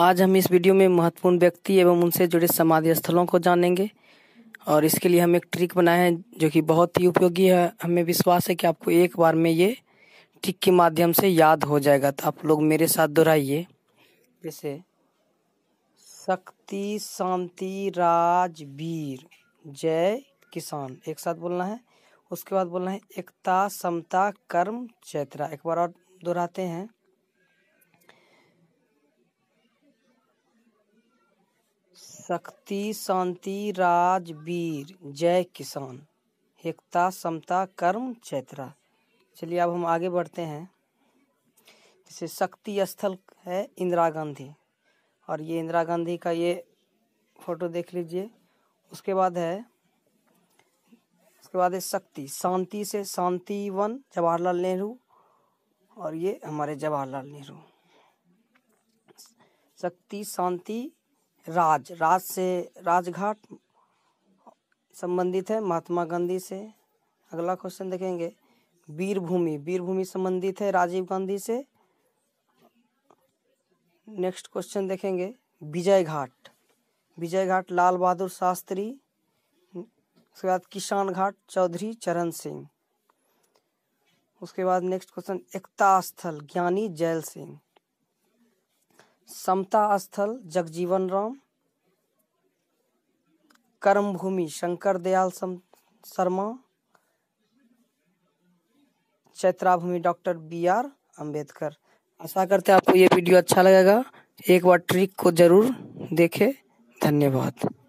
आज हम इस वीडियो में महत्वपूर्ण व्यक्ति एवं उनसे जुड़े समाधि स्थलों को जानेंगे और इसके लिए हम एक ट्रिक बनाए हैं जो कि बहुत ही उपयोगी है हमें विश्वास है कि आपको एक बार में ये ट्रिक के माध्यम से याद हो जाएगा तो आप लोग मेरे साथ दोहराइए जैसे शक्ति शांति राज वीर जय किसान एक साथ बोलना है उसके बाद बोलना है एकता समता कर्म चैत्रा एक बार और दोहराते हैं शक्ति शांति राज वीर जय किसान एकता समता कर्म चैत्रा चलिए अब हम आगे बढ़ते हैं जैसे शक्ति स्थल है इंदिरा गांधी और ये इंदिरा गांधी का ये फोटो देख लीजिए उसके बाद है उसके बाद है शक्ति शांति से शांति वन जवाहरलाल नेहरू और ये हमारे जवाहरलाल नेहरू शक्ति शांति राज राज से राजघाट संबंधित है महात्मा गांधी से अगला क्वेश्चन देखेंगे वीरभूमि वीरभूमि संबंधित है राजीव गांधी से नेक्स्ट क्वेश्चन देखेंगे विजय घाट विजय घाट लाल बहादुर शास्त्री उसके बाद किसान घाट चौधरी चरण सिंह उसके बाद नेक्स्ट क्वेश्चन एकता स्थल ज्ञानी जैल सिंह समता स्थल जगजीवन राम कर्मभूमि शंकर दयाल शर्मा चैत्राभूमि डॉक्टर बी आर अम्बेडकर आशा करते हैं आपको ये वीडियो अच्छा लगेगा एक बार ट्रिक को जरूर देखें धन्यवाद